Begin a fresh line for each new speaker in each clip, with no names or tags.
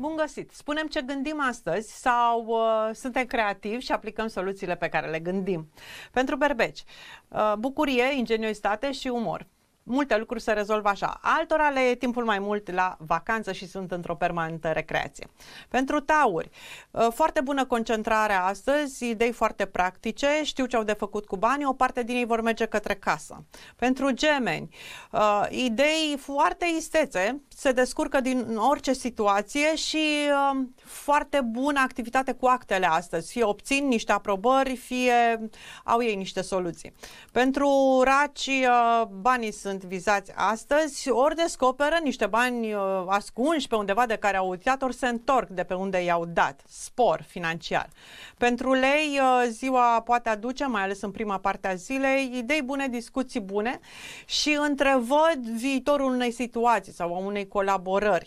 Bun găsit! Spunem ce gândim astăzi sau uh, suntem creativi și aplicăm soluțiile pe care le gândim. Pentru berbeci, uh, bucurie, ingeniozitate și umor multe lucruri se rezolvă așa. Altora le e timpul mai mult la vacanță și sunt într-o permanentă recreație. Pentru tauri, uh, foarte bună concentrare astăzi, idei foarte practice, știu ce au de făcut cu banii, o parte din ei vor merge către casă. Pentru gemeni, uh, idei foarte istețe, se descurcă din orice situație și uh, foarte bună activitate cu actele astăzi. Fie obțin niște aprobări, fie au ei niște soluții. Pentru raci, uh, banii sunt vizați astăzi, ori descoperă niște bani uh, ascunși pe undeva de care au uitat, ori se întorc de pe unde i-au dat. Spor financiar. Pentru lei, uh, ziua poate aduce, mai ales în prima parte a zilei, idei bune, discuții bune și întrevăd viitorul unei situații sau a unei colaborări.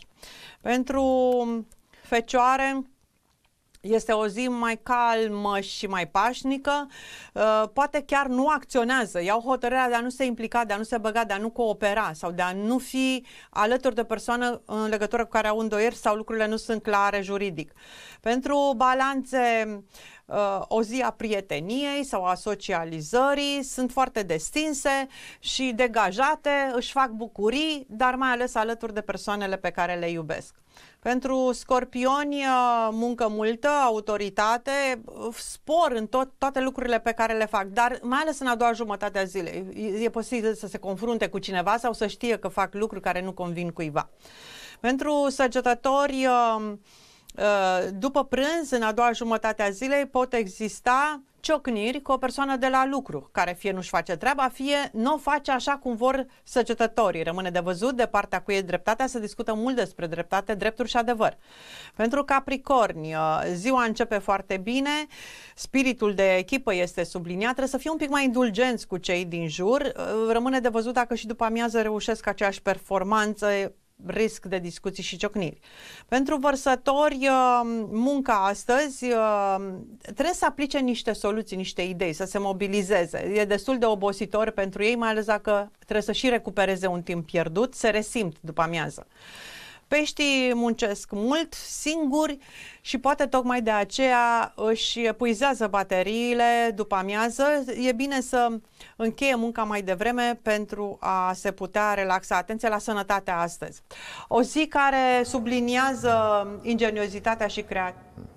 Pentru fecioare, este o zi mai calmă și mai pașnică, uh, poate chiar nu acționează, iau hotărârea de a nu se implica, de a nu se băga, de a nu coopera sau de a nu fi alături de persoană în legătură cu care au îndoieri sau lucrurile nu sunt clare juridic. Pentru balanțe, uh, o zi a prieteniei sau a socializării, sunt foarte destinse și degajate, își fac bucurii, dar mai ales alături de persoanele pe care le iubesc. Pentru scorpioni, uh, muncă multă, autoritate, uh, spor în tot, toate lucrurile pe care le fac, dar mai ales în a doua jumătate a zilei. E, posibil să se confrunte cu cineva sau să știe că fac lucruri care nu convin cuiva. Pentru săgetători, uh, după prânz, în a doua jumătate a zilei, pot exista ciocniri cu o persoană de la lucru, care fie nu-și face treaba, fie nu o face așa cum vor săgetătorii. Rămâne de văzut de partea cu ei dreptatea, să discută mult despre dreptate, drepturi și adevăr. Pentru Capricorni, uh, ziua începe foarte bine, spiritul de echipă este subliniat, trebuie să fie un pic mai indulgenți cu cei din jur, uh, rămâne de văzut dacă și după amiază reușesc aceeași performanță, risc de discuții și ciocniri. Pentru vărsători, uh, munca astăzi uh, trebuie să aplice niște soluții, niște idei, să se mobilizeze. E destul de obositor pentru ei, mai ales dacă trebuie să și recupereze un timp pierdut, se resimt după amiază. Peștii muncesc mult, singuri și poate tocmai de aceea își puizează bateriile după amiază. E bine să încheie munca mai devreme pentru a se putea relaxa. Atenție la sănătatea astăzi. O zi care subliniază ingeniozitatea și creativitatea